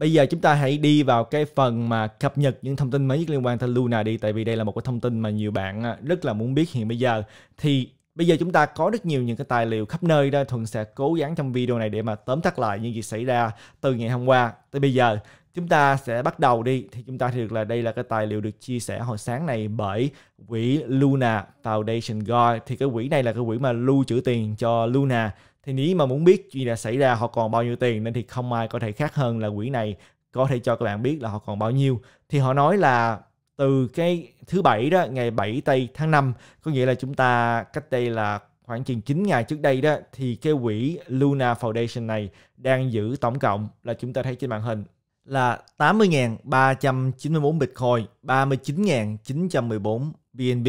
Bây giờ chúng ta hãy đi vào cái phần mà cập nhật những thông tin mới nhất liên quan tới Luna đi tại vì đây là một cái thông tin mà nhiều bạn à, rất là muốn biết hiện bây giờ. Thì bây giờ chúng ta có rất nhiều những cái tài liệu khắp nơi đó Thuận sẽ cố gắng trong video này để mà tóm tắt lại những gì xảy ra từ ngày hôm qua tới bây giờ. Chúng ta sẽ bắt đầu đi thì chúng ta thì được là đây là cái tài liệu được chia sẻ hồi sáng này bởi quỹ Luna Foundation God thì cái quỹ này là cái quỹ mà lưu trữ tiền cho Luna thì nếu mà muốn biết chuyện đã xảy ra họ còn bao nhiêu tiền nên thì không ai có thể khác hơn là quỹ này có thể cho các bạn biết là họ còn bao nhiêu thì họ nói là từ cái thứ bảy đó ngày 7 tây tháng 5 có nghĩa là chúng ta cách đây là khoảng chừng 9 ngày trước đây đó thì cái quỹ Luna Foundation này đang giữ tổng cộng là chúng ta thấy trên màn hình là 80.394 Bitcoin, 39.914 BNB,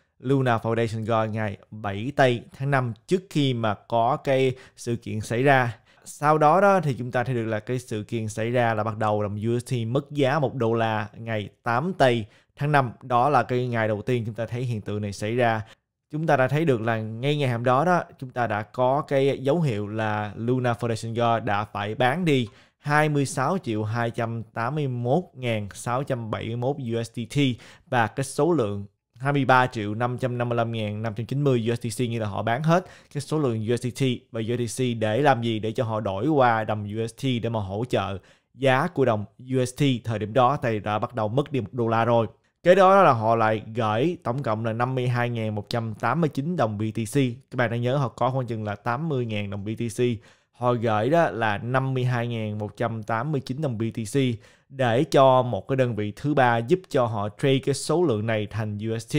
Luna Foundation Gold ngày 7 tây tháng 5 trước khi mà có cái sự kiện xảy ra sau đó đó thì chúng ta thấy được là cái sự kiện xảy ra là bắt đầu đồng USD mất giá 1 đô la ngày 8 tây tháng 5 đó là cái ngày đầu tiên chúng ta thấy hiện tượng này xảy ra chúng ta đã thấy được là ngay ngày hôm đó đó chúng ta đã có cái dấu hiệu là Luna Foundation Gold đã phải bán đi 26 triệu 281 671 USDT và cái số lượng 23 triệu 555 ngàn 590 USDC như là họ bán hết cái số lượng USDT và USDC để làm gì để cho họ đổi qua đồng UST để mà hỗ trợ giá của đồng UST thời điểm đó thì đã bắt đầu mất đi một đô la rồi. Kế đó là họ lại gửi tổng cộng là 52.189 đồng BTC. Các bạn đã nhớ họ có khoảng chừng là 80.000 đồng BTC họ gửi đó là 52.189 đồng BTC để cho một cái đơn vị thứ ba giúp cho họ trade cái số lượng này thành UST.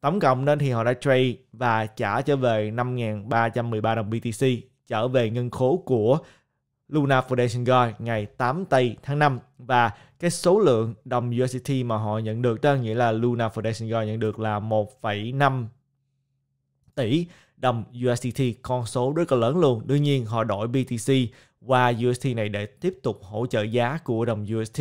Tổng cộng nên thì họ đã trade và trả trở về 5.313 đồng BTC trở về ngân khố của Luna Foundation Guard ngày 8 tây tháng 5 và cái số lượng đồng USDT mà họ nhận được đó nghĩa là Luna Foundation Guard nhận được là 1,5 tỷ đồng USDT con số rất là lớn luôn. Đương nhiên họ đổi BTC qua UST này để tiếp tục hỗ trợ giá của đồng UST.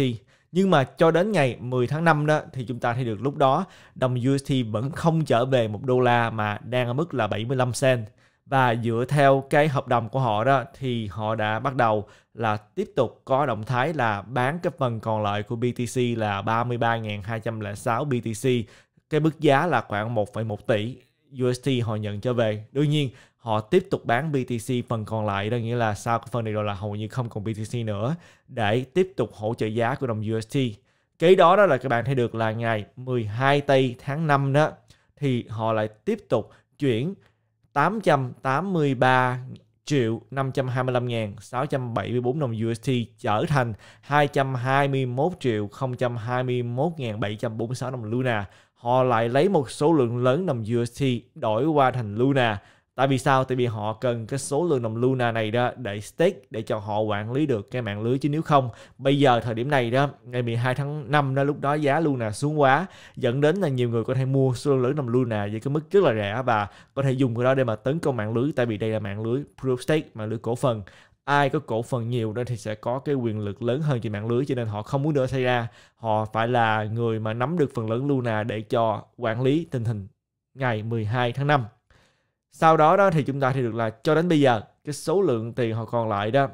Nhưng mà cho đến ngày 10 tháng 5 đó thì chúng ta thấy được lúc đó đồng UST vẫn không trở về một đô la mà đang ở mức là 75 cent. Và dựa theo cái hợp đồng của họ đó thì họ đã bắt đầu là tiếp tục có động thái là bán cái phần còn lại của BTC là 33.206 BTC cái mức giá là khoảng 1,1 tỷ UST họ nhận cho về đương nhiên họ tiếp tục bán BTC phần còn lại đó nghĩa là sau cái phần này rồi là hầu như không còn BTC nữa để tiếp tục hỗ trợ giá của đồng UST cái đó đó là các bạn thấy được là ngày 12 tây tháng 5 đó thì họ lại tiếp tục chuyển 883 triệu 525 ngàn 674 đồng UST trở thành 221 triệu 021 ngàn 746 đồng Luna họ lại lấy một số lượng lớn đồng UST đổi qua thành Luna. Tại vì sao? Tại vì họ cần cái số lượng đồng Luna này đó để stake để cho họ quản lý được cái mạng lưới chứ nếu không bây giờ thời điểm này đó ngày 12 tháng 5 đó lúc đó giá Luna xuống quá dẫn đến là nhiều người có thể mua số lượng lớn đồng Luna với cái mức rất là rẻ và có thể dùng cái đó để mà tấn công mạng lưới tại vì đây là mạng lưới proof stake mạng lưới cổ phần ai có cổ phần nhiều nên thì sẽ có cái quyền lực lớn hơn trên mạng lưới cho nên họ không muốn nữa xảy ra họ phải là người mà nắm được phần lớn Luna để cho quản lý tình hình ngày 12 tháng 5 sau đó đó thì chúng ta thì được là cho đến bây giờ cái số lượng tiền họ còn lại đó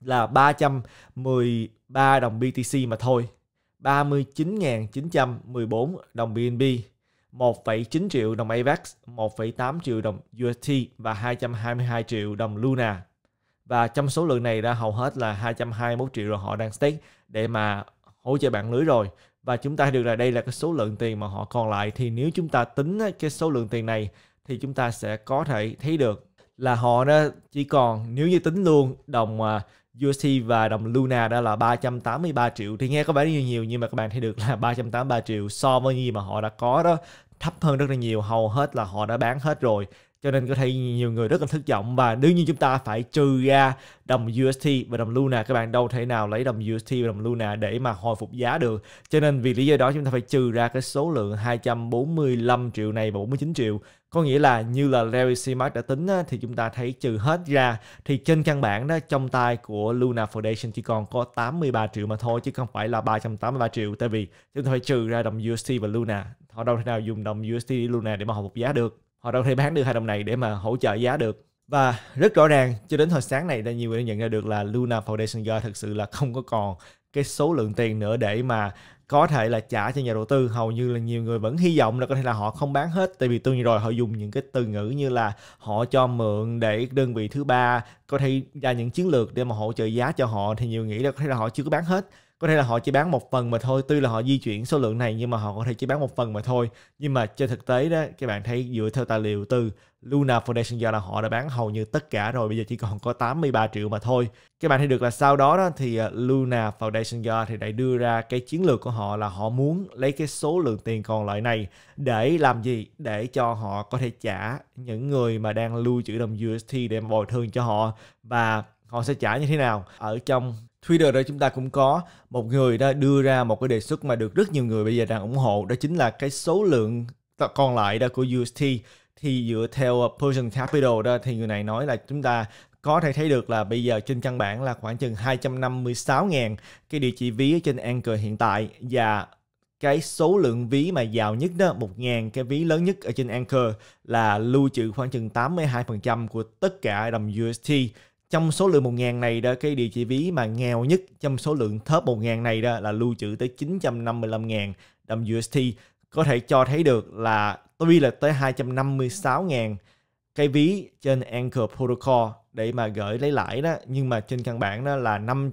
là 313 đồng BTC mà thôi 39.914 đồng BNB 1,9 triệu đồng AVAX, 1,8 triệu đồng UST và 222 triệu đồng Luna và trong số lượng này đã hầu hết là 221 triệu rồi họ đang stake để mà hỗ trợ bạn lưới rồi và chúng ta được là đây là cái số lượng tiền mà họ còn lại thì nếu chúng ta tính cái số lượng tiền này thì chúng ta sẽ có thể thấy được là họ đó chỉ còn nếu như tính luôn đồng à, USD và đồng Luna đó là 383 triệu thì nghe có vẻ như nhiều nhưng mà các bạn thấy được là 383 triệu so với gì mà họ đã có đó thấp hơn rất là nhiều hầu hết là họ đã bán hết rồi cho nên có thể nhiều người rất là thất vọng và đương nhiên chúng ta phải trừ ra đồng UST và đồng Luna các bạn đâu thể nào lấy đồng UST và đồng Luna để mà hồi phục giá được cho nên vì lý do đó chúng ta phải trừ ra cái số lượng 245 triệu này và 49 triệu có nghĩa là như là Larry C. đã tính á, thì chúng ta thấy trừ hết ra thì trên căn bản đó trong tay của Luna Foundation chỉ còn có 83 triệu mà thôi chứ không phải là 383 triệu tại vì chúng ta phải trừ ra đồng UST và Luna họ đâu thể nào dùng đồng UST Luna để mà hồi phục giá được họ đâu thể bán được hai đồng này để mà hỗ trợ giá được và rất rõ ràng cho đến hồi sáng này là nhiều người đã nhận ra được là Luna Foundation Guard thực sự là không có còn cái số lượng tiền nữa để mà có thể là trả cho nhà đầu tư hầu như là nhiều người vẫn hy vọng là có thể là họ không bán hết tại vì tương nhiên rồi họ dùng những cái từ ngữ như là họ cho mượn để đơn vị thứ ba có thể ra những chiến lược để mà hỗ trợ giá cho họ thì nhiều nghĩ là có thể là họ chưa có bán hết có thể là họ chỉ bán một phần mà thôi tuy là họ di chuyển số lượng này nhưng mà họ có thể chỉ bán một phần mà thôi nhưng mà trên thực tế đó các bạn thấy dựa theo tài liệu từ Luna Foundation do là họ đã bán hầu như tất cả rồi bây giờ chỉ còn có 83 triệu mà thôi các bạn thấy được là sau đó đó thì ờ, Luna Foundation do thì đã đưa ra cái chiến lược của họ là họ muốn lấy cái số lượng tiền còn lại này để làm gì để cho họ có thể trả những người mà đang lưu trữ đồng USDT để bồi thường cho họ và họ sẽ trả như thế nào ở trong Twitter đó chúng ta cũng có một người đã đưa ra một cái đề xuất mà được rất nhiều người bây giờ đang ủng hộ đó chính là cái số lượng còn lại đó của UST thì dựa theo ờ, Persian Capital đó thì người này nói là chúng ta có thể thấy được là bây giờ trên căn bản là khoảng chừng 256.000 cái địa chỉ ví ở trên Anchor hiện tại và cái số lượng ví mà giàu nhất đó 1.000 cái ví lớn nhất ở trên Anchor là lưu trữ khoảng chừng 82% của tất cả đồng UST trong số lượng 1.000 này đó cái địa chỉ ví mà nghèo nhất trong số lượng top 1.000 này đó là lưu trữ tới 955.000 đồng UST có thể cho thấy được là tuy là tới 256.000 cái ví trên Anchor Protocol để mà gửi lấy lãi đó nhưng mà trên căn bản đó là năm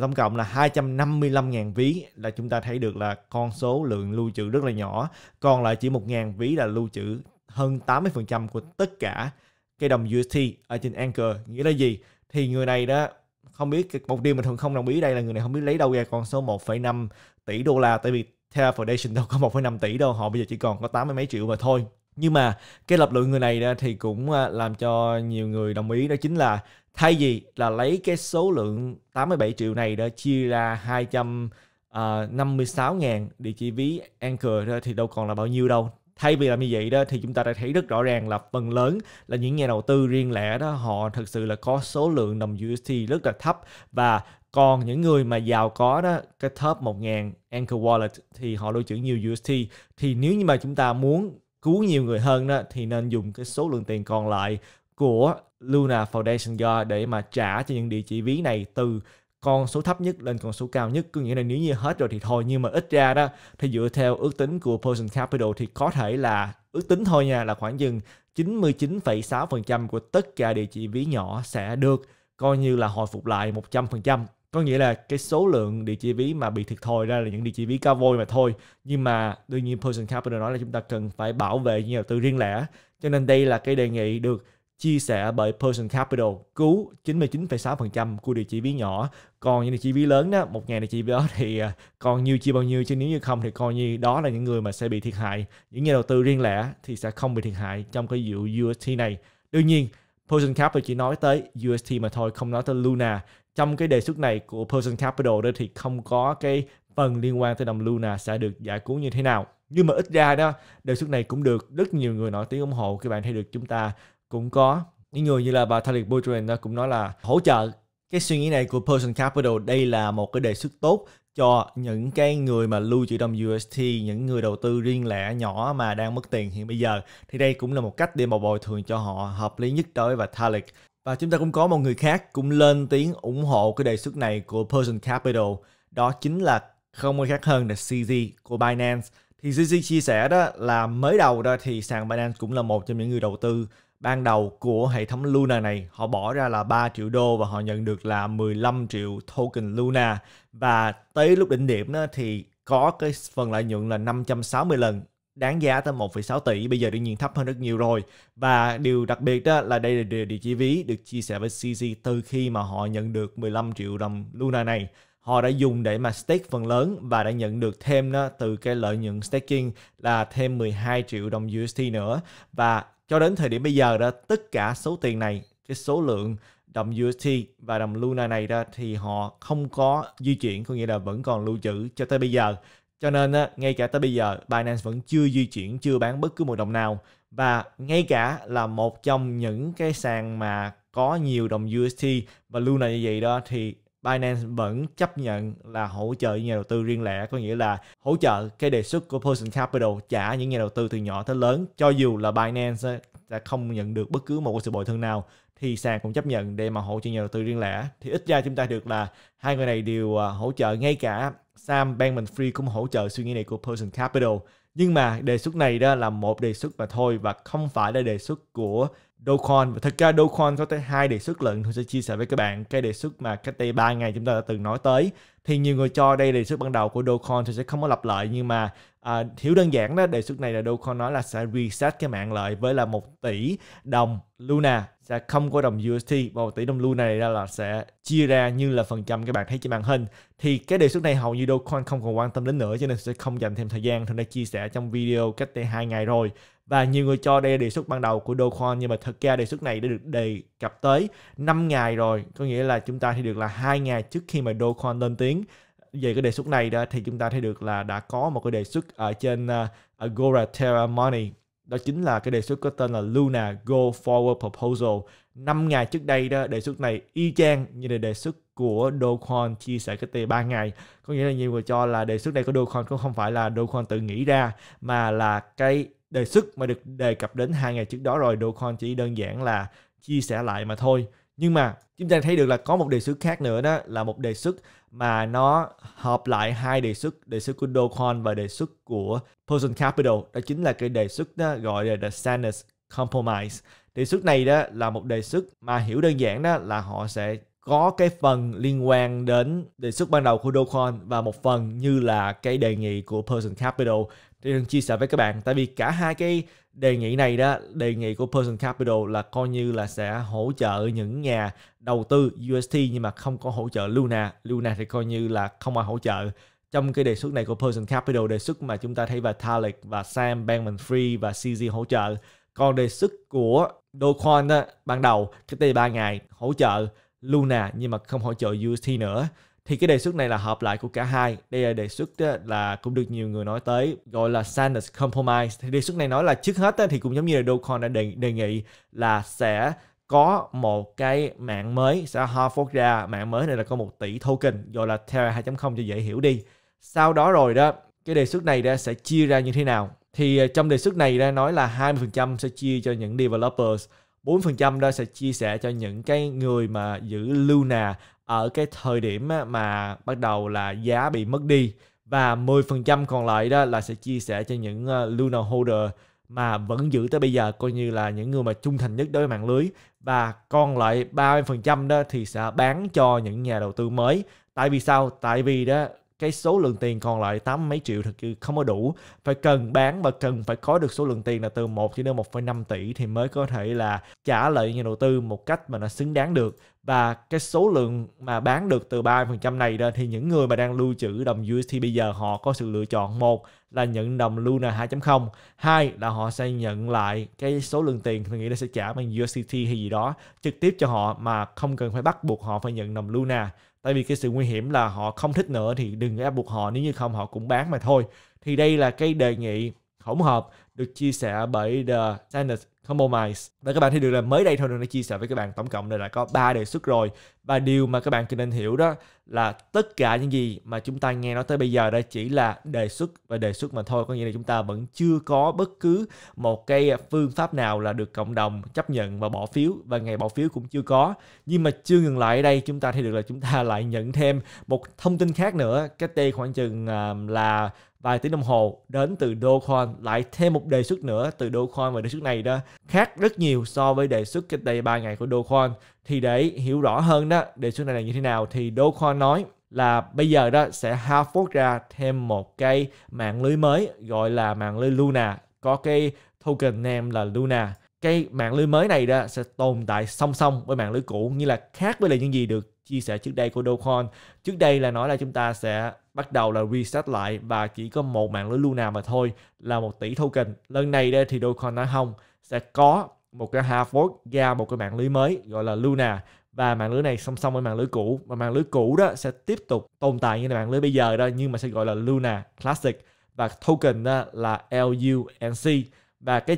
tổng cộng là 255.000 ví là chúng ta thấy được là con số lượng lưu trữ rất là nhỏ còn lại chỉ 1.000 ví là lưu trữ hơn 80% của tất cả cái đồng UST ở trên Anchor nghĩa là gì thì người này đó không biết một điều mình thường không đồng ý đây là người này không biết lấy đâu ra con số 1,5 tỷ đô la tại vì Terra Foundation đâu có 1,5 tỷ đâu họ bây giờ chỉ còn có 80 mấy triệu mà thôi nhưng mà cái lập luận người này đó thì cũng à, làm cho nhiều người đồng ý đó chính là thay vì là lấy cái số lượng 87 triệu này đó chia ra 256.000 à, địa chỉ ví Anchor đó thì đâu còn là bao nhiêu đâu thay vì làm như vậy đó thì chúng ta đã thấy rất rõ ràng là phần lớn là những nhà đầu tư riêng lẻ đó họ thực sự là có số lượng đồng USDT rất là thấp và còn những người mà giàu có đó cái top 1000 Anchor Wallet thì họ lưu trữ nhiều USDT thì nếu như mà chúng ta muốn cứu nhiều người hơn đó thì nên dùng cái số lượng tiền còn lại của Luna Foundation Guard để mà trả cho những địa chỉ ví này từ con số thấp nhất lên con số cao nhất có nghĩa là nếu như hết rồi thì thôi nhưng mà ít ra đó thì dựa theo ước tính của Person Capital thì có thể là ước tính thôi nha là khoảng chừng 99,6% của tất cả địa chỉ ví nhỏ sẽ được coi như là hồi phục lại 100% có nghĩa là cái số lượng địa chỉ ví mà bị thiệt thòi ra là những địa chỉ ví cao vôi mà thôi nhưng mà đương nhiên Person Capital nói là chúng ta cần phải bảo vệ nhà đầu tư riêng lẻ cho nên đây là cái đề nghị được chia sẻ bởi Person Capital cứu 99,6% của địa chỉ ví nhỏ còn những địa chỉ ví lớn đó một ngày địa chỉ ví đó thì à, còn nhiều chi bao nhiêu chứ nếu như không thì coi như đó là những người mà sẽ bị thiệt hại những nhà đầu tư riêng lẻ thì sẽ không bị thiệt hại trong cái vụ UST này đương nhiên Person Capital chỉ nói tới UST mà thôi không nói tới Luna trong cái đề xuất này của Person Capital đó thì không có cái phần liên quan tới đồng Luna sẽ được giải cứu như thế nào nhưng mà ít ra đó đề xuất này cũng được rất nhiều người nổi tiếng ủng hộ các bạn thấy được chúng ta cũng có những người như là bà Talik Boudrin cũng nói là hỗ trợ cái suy nghĩ này của Person Capital đây là một cái đề xuất tốt cho những cái người mà lưu trữ đồng UST, những người đầu tư riêng lẻ nhỏ mà đang mất tiền hiện bây giờ thì đây cũng là một cách để mà bồi thường cho họ hợp lý nhất đối với bà Vitalik. Và chúng ta cũng có một người khác cũng lên tiếng ủng hộ cái đề xuất này của Person Capital, đó chính là không ai khác hơn là CZ của Binance. Thì CZ chia sẻ đó là mới đầu đó thì sàn Binance cũng là một trong những người đầu tư ban đầu của hệ thống Luna này họ bỏ ra là 3 triệu đô và họ nhận được là 15 triệu token Luna và tới lúc đỉnh điểm đó thì có cái phần lợi nhuận là 560 lần đáng giá tới 1,6 tỷ bây giờ đương nhiên thấp hơn rất nhiều rồi và điều đặc biệt đó là đây là địa, địa chỉ ví được chia sẻ với CC từ khi mà họ nhận được 15 triệu đồng Luna này họ đã dùng để mà stake phần lớn và đã nhận được thêm đó từ cái lợi nhuận staking là thêm 12 triệu đồng UST nữa và cho đến thời điểm bây giờ đó, tất cả số tiền này, cái số lượng đồng UST và đồng Luna này ra thì họ không có di chuyển, có nghĩa là vẫn còn lưu trữ cho tới bây giờ. Cho nên ngay cả tới bây giờ Binance vẫn chưa di chuyển, chưa bán bất cứ một đồng nào và ngay cả là một trong những cái sàn mà có nhiều đồng UST và Luna như vậy đó thì Binance vẫn chấp nhận là hỗ trợ nhà đầu tư riêng lẻ, có nghĩa là hỗ trợ cái đề xuất của Person Capital trả những nhà đầu tư từ nhỏ tới lớn, cho dù là Binance sẽ ờ, không nhận được bất cứ một sự bồi thường nào thì sàn cũng chấp nhận để mà hỗ trợ nhà đầu tư riêng lẻ thì ít ra chúng ta được là hai người này đều ờ, hỗ trợ ngay cả Sam Bankman Free cũng hỗ trợ suy nghĩ này của Person Capital nhưng mà đề xuất này đó là một đề xuất mà thôi và không phải là đề xuất của Dogecoin và thực ra Dogecoin có tới hai đề xuất lận tôi sẽ chia sẻ với các bạn cái đề xuất mà cách đây 3 ngày chúng ta đã từng nói tới thì nhiều người cho đây đề xuất ban đầu của Dogecoin thì sẽ không có lặp lại nhưng mà à, hiểu đơn giản đó đề xuất này là Dogecoin nói là sẽ reset cái mạng lợi với là một tỷ đồng Luna sẽ không có đồng UST và 1 tỷ đồng Luna này ra là sẽ chia ra như là phần trăm các bạn thấy trên màn hình thì cái đề xuất này hầu như Dogecoin không còn quan tâm đến nữa cho nên sẽ không dành thêm thời gian tôi đã chia sẻ trong video cách đây hai ngày rồi và nhiều người cho đây là đề xuất ban đầu của Doquan nhưng mà thật ra đề xuất này đã được đề cập tới 5 ngày rồi có nghĩa là chúng ta thì được là hai ngày trước khi mà Doquan lên tiếng về cái đề xuất này đó thì chúng ta thấy được là đã có một cái đề xuất ở trên uh, Agora Terra Money đó chính là cái đề xuất có tên là Luna Go Forward Proposal. 5 ngày trước đây đó, đề xuất này y chang như là đề xuất của Do Kwon chia sẻ cái đây 3 ngày. Có nghĩa là nhiều người cho là đề xuất này của Do Kwon cũng không phải là Do Kwon tự nghĩ ra mà là cái đề xuất mà được đề cập đến hai ngày trước đó rồi Dogecoin chỉ đơn giản là chia sẻ lại mà thôi nhưng mà chúng ta thấy được là có một đề xuất khác nữa đó là một đề xuất mà nó hợp lại hai đề xuất đề xuất của Dogecoin và đề xuất của Person Capital đó chính là cái đề xuất đó gọi là the Sanders Compromise đề xuất này đó là một đề xuất mà hiểu đơn giản đó là họ sẽ có cái phần liên quan đến đề xuất ban đầu của Dogecoin và một phần như là cái đề nghị của Person Capital thì Hưng chia sẻ với các bạn tại vì cả hai cái đề nghị này đó đề nghị của Person Capital là coi như là sẽ hỗ trợ những nhà đầu tư UST nhưng mà không có hỗ trợ Luna Luna thì coi như là không ai hỗ trợ trong cái đề xuất này của Person Capital đề xuất mà chúng ta thấy và Vitalik và Sam Bankman Free và CZ hỗ trợ còn đề xuất của Dogecoin đó, ban đầu cái t ba ngày hỗ trợ Luna nhưng mà không hỗ trợ UST nữa thì cái đề xuất này là hợp lại của cả hai đây là đề xuất là cũng được nhiều người nói tới gọi là Sanders Compromise thì đề xuất này nói là trước hết thì cũng giống như là Dogecoin đã đề, đề nghị là sẽ có một cái mạng mới sẽ hard fork ra mạng mới này là có một tỷ token gọi là Terra 2.0 cho dễ hiểu đi sau đó rồi đó cái đề xuất này ra sẽ chia ra như thế nào thì à, trong đề xuất này ra nói là 20% sẽ chia cho những developers 4% đó sẽ chia sẻ cho những cái người mà giữ Luna ở cái thời điểm mà bắt đầu là giá bị mất đi và 10% còn lại đó là sẽ chia sẻ cho những ờ, Luna Holder mà vẫn giữ tới bây giờ coi như là những người mà trung thành nhất đối với mạng lưới và còn lại 30% đó thì sẽ bán cho những nhà đầu tư mới tại vì sao tại vì đó cái số lượng tiền còn lại tám mấy triệu thật sự không có đủ phải cần bán và cần phải có được số lượng tiền là từ 1 cho đến một năm tỷ thì mới có thể là trả lợi nhà đầu tư một cách mà nó xứng đáng được và cái số lượng mà bán được từ ba phần trăm này ra thì những người mà đang lưu trữ đồng USDT bây giờ họ có sự lựa chọn một là nhận đồng Luna 2.0 hai là họ sẽ nhận lại cái số lượng tiền tôi nghĩ là sẽ trả bằng USDT hay gì đó trực tiếp cho họ mà không cần phải bắt buộc họ phải nhận đồng Luna tại vì cái sự nguy hiểm là họ không thích nữa thì đừng ép buộc họ nếu như không họ cũng bán mà thôi thì đây là cái đề nghị hỗn hợp được chia sẻ bởi The Standard Compromise và các bạn thấy được là mới đây thôi đã chia sẻ với các bạn tổng cộng là đã có 3 đề xuất rồi và điều mà các bạn cần nên hiểu đó là tất cả những gì mà chúng ta nghe nói tới bây giờ đây chỉ là đề xuất và đề xuất mà thôi có nghĩa là chúng ta vẫn chưa có bất cứ một cái phương pháp nào là được cộng đồng chấp nhận và bỏ phiếu và ngày bỏ phiếu cũng chưa có nhưng mà chưa ngừng lại ở đây chúng ta thấy được là chúng ta lại nhận thêm một thông tin khác nữa cách đây khoảng chừng à, là vài tiếng đồng hồ đến từ Dogecoin lại thêm một đề xuất nữa từ Dogecoin và đề xuất này đó khác rất nhiều so với đề xuất cách đây 3 ngày của Dogecoin thì để hiểu rõ hơn đó đề xuất này là như thế nào thì Do Khoa nói là bây giờ đó sẽ Harvard phốt ra thêm một cái mạng lưới mới gọi là mạng lưới Luna có cái token name là Luna cái mạng lưới mới này đó sẽ tồn tại song song với mạng lưới cũ như là khác với là những gì được chia sẻ trước đây của Dogecoin trước đây là nói là chúng ta sẽ bắt đầu là reset lại và chỉ có một mạng lưới Luna mà thôi là một tỷ token lần này đây thì Dogecoin nói không sẽ có một cái half volt ra một cái mạng lưới mới gọi là Luna và mạng lưới này song song với mạng lưới cũ và mạng lưới cũ đó sẽ tiếp tục tồn tại như là mạng lưới bây giờ đó nhưng mà sẽ gọi là Luna Classic và token đó là LUNC và cái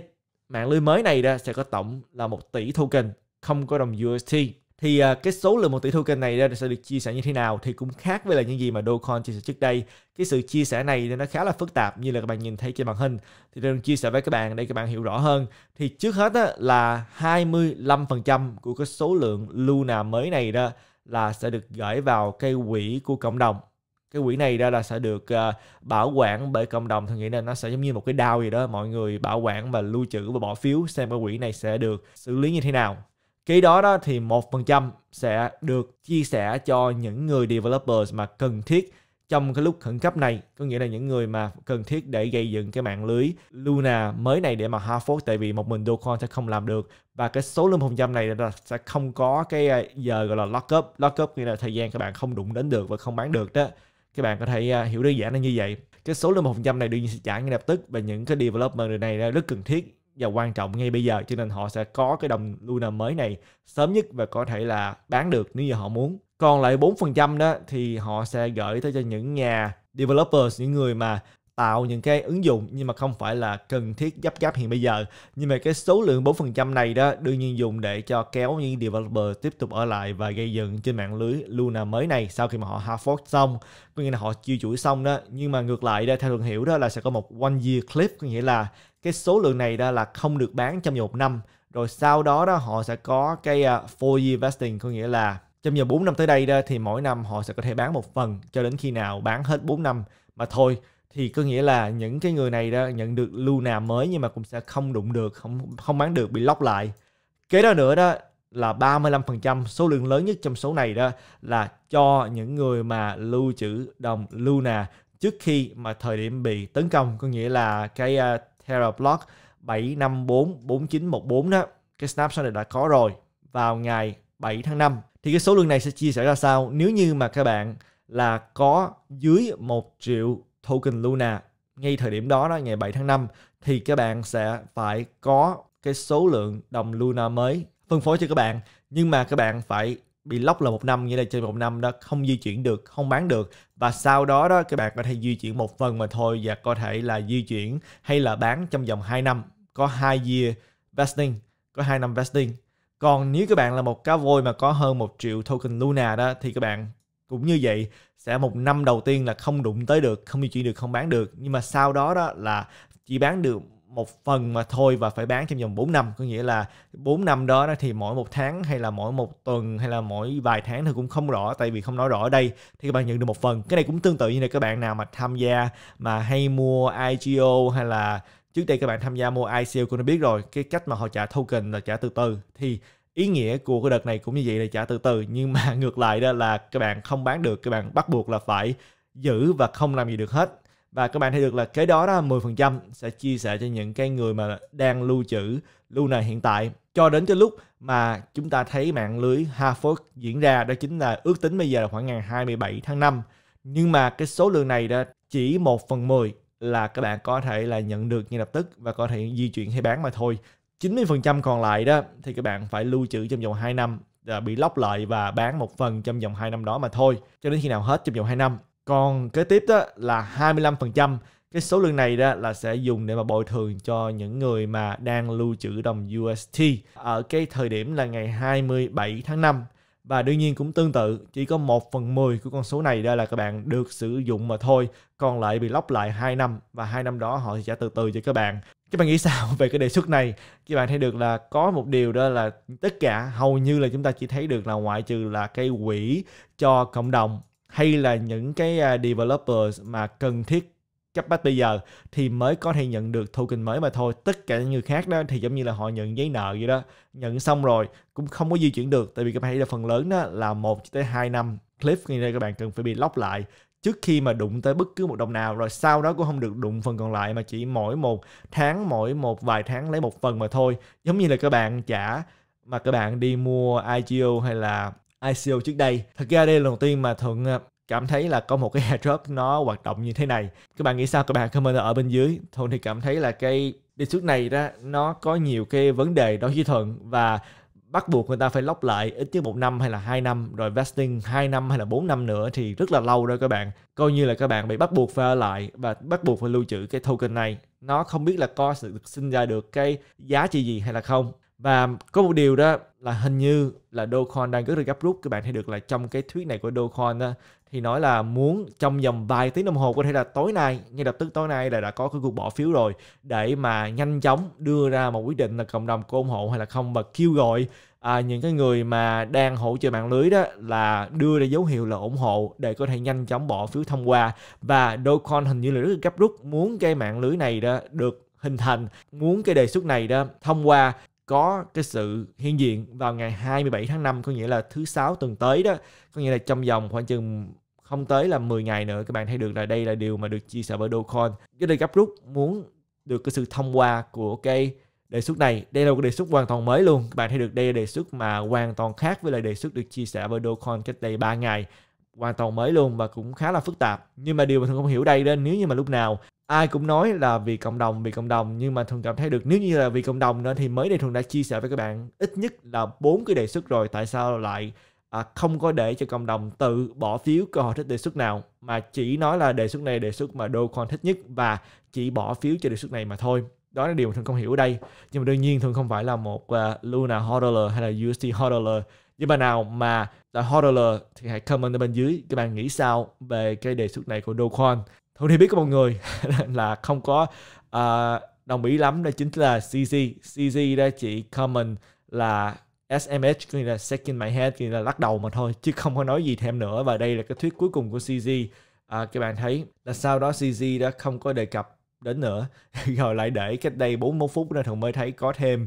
mạng lưới mới này đó sẽ có tổng là một tỷ token không có đồng UST thì à, cái số lượng một tỷ thu kênh này sẽ được chia sẻ như thế nào thì cũng khác với là những gì mà Dogecoin chia sẻ trước đây cái sự chia sẻ này nó khá là phức tạp như là các bạn nhìn thấy trên màn hình thì tôi chia sẻ với các bạn để các bạn hiểu rõ hơn thì trước hết á, là 25% của cái số lượng Luna mới này đó là sẽ được gửi vào cái quỹ của cộng đồng cái quỹ này đó là sẽ được à, bảo quản bởi cộng đồng tôi nghĩ là nó sẽ giống như một cái DAO gì đó mọi người bảo quản và lưu trữ và bỏ phiếu xem cái quỹ này sẽ được xử lý như thế nào cái đó đó thì 1% sẽ được chia sẻ cho những người developers mà cần thiết trong cái lúc khẩn cấp này có nghĩa là những người mà cần thiết để gây dựng cái mạng lưới Luna mới này để mà Harvard tại vì một mình Dogecoin sẽ không làm được và cái số lượng phần trăm này là sẽ không có cái à, giờ gọi là lock up lock up nghĩa là thời gian các bạn không đụng đến được và không bán được đó các bạn có thể à, hiểu đơn giản là như vậy cái số lượng một phần trăm này đương nhiên sẽ trả ngay lập tức và những cái developer này là rất cần thiết và quan trọng ngay bây giờ cho nên họ sẽ có cái đồng Luna mới này sớm nhất và có thể là bán được nếu như họ muốn. Còn lại 4% đó thì họ sẽ gửi tới cho những nhà developers, những người mà tạo những cái ứng dụng nhưng mà không phải là cần thiết gấp gáp hiện bây giờ. Nhưng mà cái số lượng 4% này đó đương nhiên dùng để cho kéo những developer tiếp tục ở lại và gây dựng trên mạng lưới Luna mới này sau khi mà họ hard fork xong, có nghĩa là họ chiêu chuỗi xong đó. Nhưng mà ngược lại đó, theo thường hiểu đó là sẽ có một one year cliff, có nghĩa là cái số lượng này đó là không được bán trong vòng một năm rồi sau đó đó họ sẽ có cái à, four year vesting có nghĩa là trong vòng 4 năm tới đây đó thì mỗi năm họ sẽ có thể bán một phần cho đến khi nào bán hết 4 năm mà thôi thì có nghĩa là những cái người này đó nhận được Luna mới nhưng mà cũng sẽ không đụng được, không không bán được bị lóc lại. Kế đó nữa đó là 35% số lượng lớn nhất trong số này đó là cho những người mà lưu trữ đồng Luna trước khi mà thời điểm bị tấn công có nghĩa là cái à, Terablock 7544914 đó. Cái snapshot này đã có rồi vào ngày 7 tháng 5. Thì cái số lượng này sẽ chia sẻ ra sao nếu như mà các bạn là có dưới 1 triệu token Luna ngay thời điểm đó đó ngày 7 tháng 5 thì các bạn sẽ phải có cái số lượng đồng Luna mới phân phối cho các bạn nhưng mà các bạn phải bị lóc là một năm nghĩa là trên một năm đó không di chuyển được không bán được và sau đó đó các bạn có thể di chuyển một phần mà thôi và có thể là di chuyển hay là bán trong vòng 2 năm có hai year vesting có hai năm vesting còn nếu các bạn là một cá voi mà có hơn một triệu token Luna đó thì các bạn cũng như vậy sẽ một năm đầu tiên là không đụng tới được không di chuyển được không bán được nhưng mà sau đó đó là chỉ bán được một phần mà thôi và phải bán trong vòng 4 năm có nghĩa là 4 năm đó thì mỗi một tháng hay là mỗi một tuần hay là mỗi vài tháng thì cũng không rõ tại vì không nói rõ ở đây thì các bạn nhận được một phần cái này cũng tương tự như là các bạn nào mà tham gia mà hay mua IGO hay là trước đây các bạn tham gia mua ICO cũng đã biết rồi cái cách mà họ trả token là trả từ từ thì ý nghĩa của cái đợt này cũng như vậy là trả từ từ nhưng mà ngược lại đó là các bạn không bán được các bạn bắt buộc là phải giữ và không làm gì được hết và các bạn thấy được là cái đó đó 10% sẽ chia sẻ cho những cái người mà đang lưu trữ lưu này hiện tại cho đến cái lúc mà chúng ta thấy mạng lưới Harvard diễn ra đó chính là ước tính bây giờ là khoảng ngày 27 tháng 5 nhưng mà cái số lượng này đó chỉ 1 phần 10 là các bạn có thể là nhận được ngay lập tức và có thể di chuyển hay bán mà thôi 90% còn lại đó thì các bạn phải lưu trữ trong vòng 2 năm à, bị lóc lại và bán một phần trong vòng 2 năm đó mà thôi cho đến khi nào hết trong vòng 2 năm còn kế tiếp đó là 25%. Cái số lượng này đó là sẽ dùng để mà bồi thường cho những người mà đang lưu trữ đồng UST ở cái thời điểm là ngày 27 tháng 5. Và đương nhiên cũng tương tự, chỉ có 1 phần 10 của con số này đó là các bạn được sử dụng mà thôi. Còn lại bị lóc lại 2 năm và 2 năm đó họ sẽ trả từ từ cho các bạn. Các bạn nghĩ sao về cái đề xuất này? Các bạn thấy được là có một điều đó là tất cả hầu như là chúng ta chỉ thấy được là ngoại trừ là cái quỹ cho cộng đồng hay là những cái à, developers mà cần thiết cấp bách bây giờ thì mới có thể nhận được token mới mà thôi tất cả những người khác đó thì giống như là họ nhận giấy nợ vậy đó nhận xong rồi cũng không có di chuyển được tại vì các bạn thấy là phần lớn đó là một tới 2 năm clip như đây các bạn cần phải bị lóc lại trước khi mà đụng tới bất cứ một đồng nào rồi sau đó cũng không được đụng phần còn lại mà chỉ mỗi một tháng mỗi một vài tháng lấy một phần mà thôi giống như là các bạn trả mà các bạn đi mua IGO hay là ICO trước đây. Thật ra đây là lần đầu tiên mà Thuận ờ, cảm thấy là có một cái airdrop nó hoạt động như thế này. Các bạn nghĩ sao? Các bạn comment ở bên dưới. Thuận thì cảm thấy là cái đề xuất này đó nó có nhiều cái vấn đề đối với Thuận và bắt buộc người ta phải lóc lại ít nhất một năm hay là hai năm rồi vesting hai năm hay là bốn năm nữa thì rất là lâu đó các bạn coi như là các bạn bị bắt buộc phải ở lại và bắt buộc phải lưu trữ cái token này nó không biết là có sự sinh ra được cái giá trị gì hay là không và có một điều đó là hình như là Dogecoin đang rất là gấp rút các bạn thấy được là trong cái thuyết này của Dogecoin đó, thì nói là muốn trong vòng vài tiếng đồng hồ có thể là tối nay ngay lập tức tối nay là đã có cái cuộc bỏ phiếu rồi để mà nhanh chóng đưa ra một quyết định là cộng đồng có ủng hộ hay là không và kêu gọi à, những cái người mà đang hỗ trợ mạng lưới đó là đưa ra dấu hiệu là ủng hộ để có thể nhanh chóng bỏ phiếu thông qua và Dogecoin hình như là rất là gấp rút muốn cái mạng lưới này đó được hình thành muốn cái đề xuất này đó thông qua có cái sự hiện diện vào ngày 27 tháng 5 có nghĩa là thứ sáu tuần tới đó có nghĩa là trong vòng khoảng chừng không tới là 10 ngày nữa các bạn thấy được là đây là điều mà được chia sẻ bởi Dogecoin. Cái đây gấp rút muốn được cái sự thông qua của cái đề xuất này. Đây là một đề xuất hoàn toàn mới luôn. Các bạn thấy được đây là đề xuất mà hoàn toàn khác với lại đề xuất được chia sẻ bởi Dogecoin cách đây 3 ngày. Hoàn toàn mới luôn và cũng khá là phức tạp. Nhưng mà điều mà thường không hiểu đây đó nếu như mà lúc nào ai cũng nói là vì cộng đồng vì cộng đồng nhưng mà thường cảm thấy được nếu như là vì cộng đồng nữa thì mới đây thường đã chia sẻ với các bạn ít nhất là bốn cái đề xuất rồi tại sao lại à, không có để cho cộng đồng tự bỏ phiếu cơ hội thích đề xuất nào mà chỉ nói là đề xuất này đề xuất mà đô con thích nhất và chỉ bỏ phiếu cho đề xuất này mà thôi đó là điều mà thường không hiểu ở đây nhưng mà đương nhiên thường không phải là một uh, Luna hodler hay là UST hodler nhưng mà nào mà là hodler thì hãy comment ở bên dưới các bạn nghĩ sao về cái đề xuất này của Dogecoin Thu Thi biết của một người là không có uh, đồng ý lắm đó chính là CZ. CZ đó chị comment là SMH nghĩa là second my head nghĩa là lắc đầu mà thôi chứ không có nói gì thêm nữa và đây là cái thuyết cuối cùng của CZ. À, các bạn thấy là sau đó CZ đã không có đề cập đến nữa rồi lại để cách đây 41 phút nữa thằng mới thấy có thêm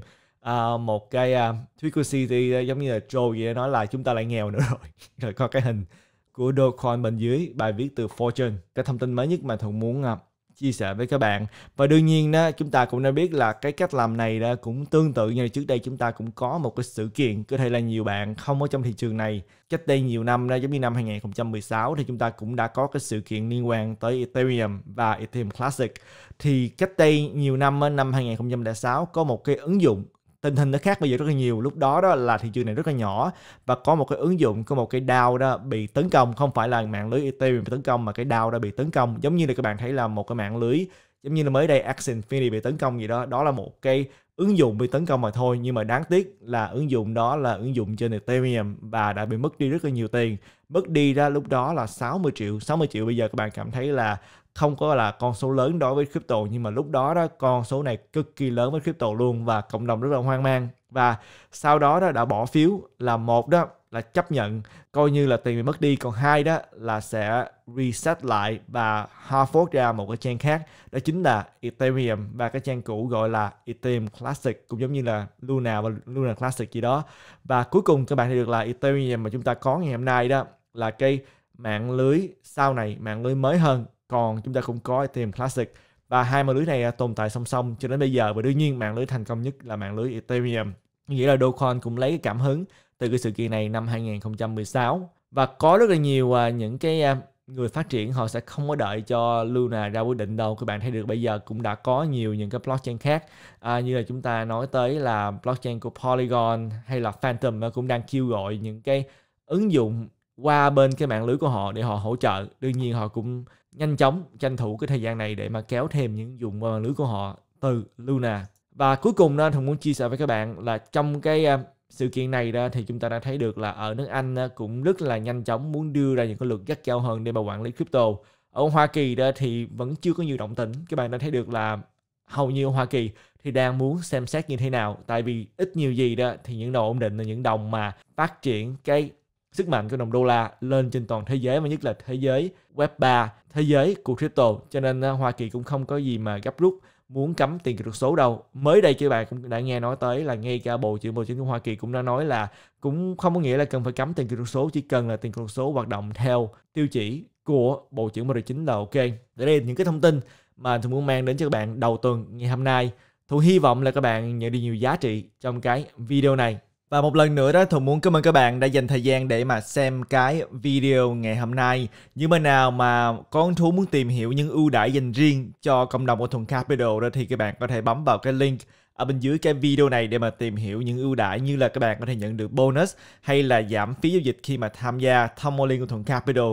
uh, một cái uh, thuyết của CZ giống như là Joe vậy nói là chúng ta lại nghèo nữa rồi rồi có cái hình của Dogecoin bên dưới bài viết từ Fortune. Cái thông tin mới nhất mà Thuận muốn à, chia sẻ với các bạn và đương nhiên đó chúng ta cũng đã biết là cái cách làm này đó cũng tương tự như trước đây chúng ta cũng có một cái sự kiện có thể là nhiều bạn không ở trong thị trường này cách đây nhiều năm đó giống như năm 2016 thì chúng ta cũng đã có cái sự kiện liên quan tới Ethereum và Ethereum Classic thì cách đây nhiều năm năm 2006 có một cái ứng dụng tình hình nó khác bây giờ rất là nhiều lúc đó đó là thị trường này rất là nhỏ và có một cái ứng dụng có một cái DAO đó bị tấn công không phải là mạng lưới Ethereum bị tấn công mà cái DAO đã bị tấn công giống như là các bạn thấy là một cái mạng lưới giống như là mới đây Axie Infinity bị tấn công gì đó đó là một cái ứng dụng bị tấn công mà thôi nhưng mà đáng tiếc là ứng dụng đó là ứng dụng trên Ethereum và đã bị mất đi rất là nhiều tiền mất đi ra lúc đó là 60 triệu 60 triệu bây giờ các bạn cảm thấy là không có là con số lớn đối với crypto nhưng mà lúc đó đó con số này cực kỳ lớn với crypto luôn và cộng đồng rất là hoang mang và sau đó đó đã bỏ phiếu là một đó là chấp nhận coi như là tiền bị mất đi còn hai đó là sẽ reset lại và Harvard ra một cái trang khác đó chính là Ethereum và cái trang cũ gọi là Ethereum Classic cũng giống như là Luna và Luna Classic gì đó và cuối cùng các bạn thấy được là Ethereum mà chúng ta có ngày hôm nay đó là cái mạng lưới sau này mạng lưới mới hơn còn chúng ta cũng có Ethereum Classic và hai mạng lưới này à, tồn tại song song cho đến bây giờ và đương nhiên mạng lưới thành công nhất là mạng lưới Ethereum nghĩa là Dogecoin cũng lấy cái cảm hứng từ cái sự kiện này năm 2016 và có rất là nhiều à, những cái à, người phát triển họ sẽ không có đợi cho Luna ra quyết định đâu các bạn thấy được bây giờ cũng đã có nhiều những cái blockchain khác à, như là chúng ta nói tới là blockchain của Polygon hay là Phantom cũng đang kêu gọi những cái ứng dụng qua bên cái mạng lưới của họ để họ hỗ trợ đương nhiên họ cũng nhanh chóng tranh thủ cái thời gian này để mà kéo thêm những dùng qua mạng lưới của họ từ Luna và cuối cùng đó thằng muốn chia sẻ với các bạn là trong cái à, sự kiện này đó thì chúng ta đã thấy được là ở nước Anh cũng rất là nhanh chóng muốn đưa ra những cái luật gắt cao hơn để mà quản lý crypto ở Hoa Kỳ đó thì vẫn chưa có nhiều động tĩnh các bạn đã thấy được là hầu như Hoa Kỳ thì đang muốn xem xét như thế nào tại vì ít nhiều gì đó thì những đồng ổn định là những đồng mà phát triển cái sức mạnh của đồng đô la lên trên toàn thế giới và nhất là thế giới web 3, thế giới của crypto cho nên à, Hoa Kỳ cũng không có gì mà gấp rút muốn cấm tiền kỹ thuật số đâu. Mới đây các bạn cũng đã nghe nói tới là ngay cả Bộ trưởng Bộ trưởng của Hoa Kỳ cũng đã nói là cũng không có nghĩa là cần phải cấm tiền kỹ thuật số chỉ cần là tiền kỹ thuật số hoạt động theo tiêu chỉ của Bộ trưởng Bộ Tài chính là ok. Để đây là những cái thông tin mà tôi muốn mang đến cho các bạn đầu tuần ngày hôm nay. Tôi hy vọng là các bạn nhận được nhiều giá trị trong cái video này. Và một lần nữa đó Thuận muốn cảm ơn các bạn đã dành thời gian để mà xem cái video ngày hôm nay. nhưng bên nào mà con thú muốn tìm hiểu những ưu đãi dành riêng cho cộng đồng của Thuận Capital đó thì các bạn có thể bấm vào cái link ở bên dưới cái video này để mà tìm hiểu những ưu đãi như là các bạn có thể nhận được bonus hay là giảm phí giao dịch khi mà tham gia thông qua liên của Thuận Capital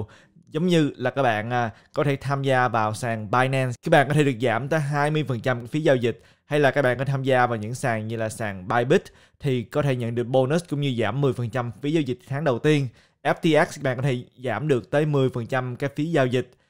giống như là các bạn à, có thể tham gia vào sàn Binance các bạn có thể được giảm tới 20% phí giao dịch hay là các bạn có tham gia vào những sàn như là sàn Bybit thì có thể nhận được bonus cũng như giảm 10% phí giao dịch tháng đầu tiên FTX các bạn có thể giảm được tới 10% cái phí giao dịch